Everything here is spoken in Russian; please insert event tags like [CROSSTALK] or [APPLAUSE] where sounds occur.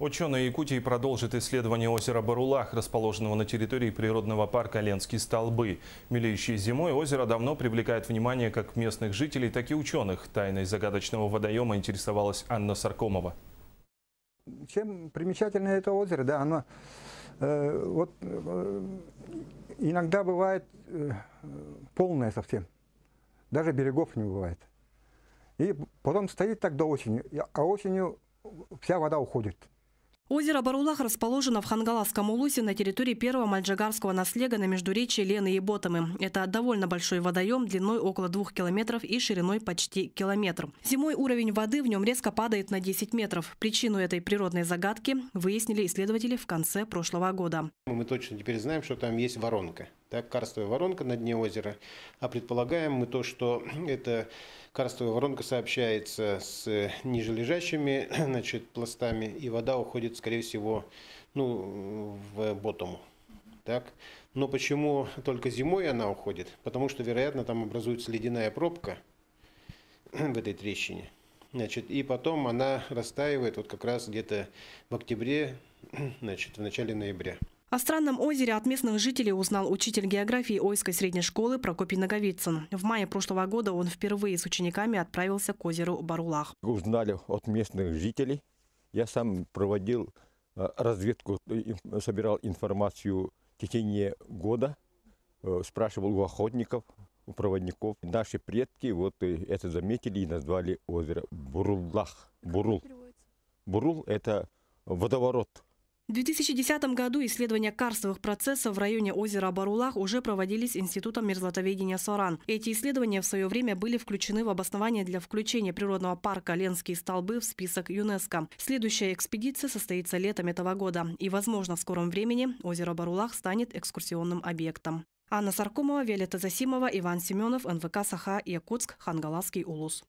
Ученые Якутии продолжат исследование озера Барулах, расположенного на территории природного парка Ленские столбы. Милеющие зимой озеро давно привлекает внимание как местных жителей, так и ученых. Тайной загадочного водоема интересовалась Анна Саркомова. Чем примечательно это озеро? Да, оно э, вот, э, иногда бывает э, полное совсем. Даже берегов не бывает. И потом стоит так до осени, а осенью вся вода уходит. Озеро Барулах расположено в Хангаласском улусе на территории первого мальджагарского наслега на междуречии Лены и Ботомы. Это довольно большой водоем длиной около двух километров и шириной почти километр. Зимой уровень воды в нем резко падает на 10 метров. Причину этой природной загадки выяснили исследователи в конце прошлого года. Мы точно теперь знаем, что там есть воронка так, карстовая воронка на дне озера. А предполагаем мы то, что [CLEARS THROAT] эта карстовая воронка сообщается с э, нижележащими [CLEARS THROAT] значит, пластами, и вода уходит, скорее всего, ну, в э, ботому. Так? Но почему только зимой она уходит? Потому что, вероятно, там образуется ледяная пробка [CLEARS THROAT] в этой трещине. Значит, и потом она растаивает вот как раз где-то в октябре, значит, в начале ноября. О странном озере от местных жителей узнал учитель географии Ойской средней школы Прокопий Наговицын. В мае прошлого года он впервые с учениками отправился к озеру Барулах. Узнали от местных жителей. Я сам проводил э, разведку, э, собирал информацию в течение года, э, спрашивал у охотников, у проводников. Наши предки вот это заметили и назвали озеро Бурулах. Бурул. Бурул – это водоворот в 2010 году исследования карстовых процессов в районе озера Барулах уже проводились Институтом мерзлотоведения Соран. Эти исследования в свое время были включены в обоснование для включения природного парка Ленские столбы в список ЮНЕСКО. Следующая экспедиция состоится летом этого года. И, возможно, в скором времени озеро Барулах станет экскурсионным объектом. Анна Саркумова, Виолетта Засимова, Иван Семенов, НВК Саха, Якутск, Хангаласский улус.